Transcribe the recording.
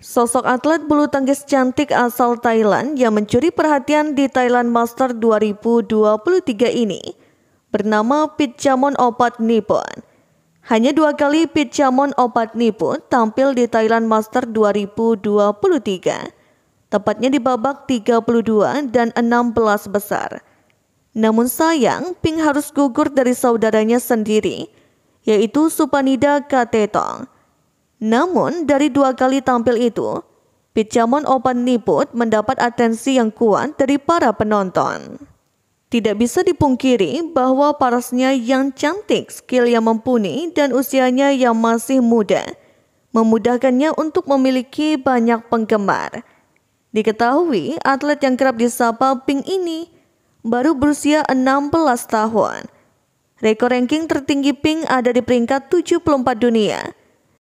Sosok atlet bulu tangkis cantik asal Thailand yang mencuri perhatian di Thailand Master 2023 ini bernama Pitchamon Opat Nippon. Hanya dua kali Pitchamon Opat Nippon tampil di Thailand Master 2023, tepatnya di babak 32 dan 16 besar. Namun sayang, Ping harus gugur dari saudaranya sendiri, yaitu Supanida Katetong. Namun dari dua kali tampil itu, Pichamon Open Niput mendapat atensi yang kuat dari para penonton. Tidak bisa dipungkiri bahwa parasnya yang cantik, skill yang mumpuni, dan usianya yang masih muda memudahkannya untuk memiliki banyak penggemar. Diketahui atlet yang kerap disapa Pink ini baru berusia 16 tahun. Rekor ranking tertinggi Pink ada di peringkat 74 dunia